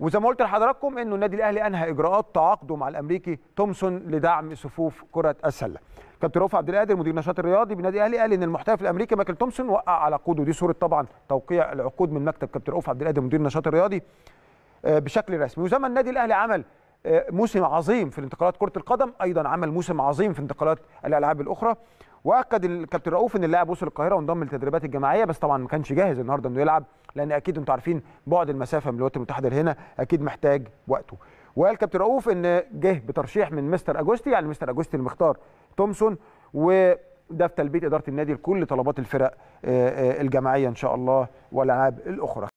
وزي ما قلت لحضراتكم انه النادي الاهلي انهى اجراءات تعاقده مع الامريكي تومسون لدعم صفوف كره السله. كابتن رؤوف عبد القادر مدير النشاط الرياضي بالنادي الاهلي قال ان المحترف الامريكي مايكل تومسون وقع على عقوده ودي صوره طبعا توقيع العقود من مكتب كابتن رؤوف عبد القادر مدير النشاط الرياضي آه، بشكل رسمي وزي ما النادي الاهلي عمل آه، موسم عظيم في انتقالات كره القدم ايضا عمل موسم عظيم في انتقالات الالعاب الاخرى واكد الكابتن رؤوف ان اللاعب وصل القاهره وانضم للتدريبات الجماعيه بس طبعا ما كانش جاهز النهارده انه يلعب لان اكيد انتوا عارفين بعد المسافه من الولايات المتحده لهنا اكيد محتاج وقته وقال كابتن رؤوف ان جه بترشيح من مستر اجوستي يعني مستر اجوستي المختار تومسون و ده في تلبيه اداره النادي لكل طلبات الفرق آه، آه، الجماعيه ان شاء الله والالعاب الاخرى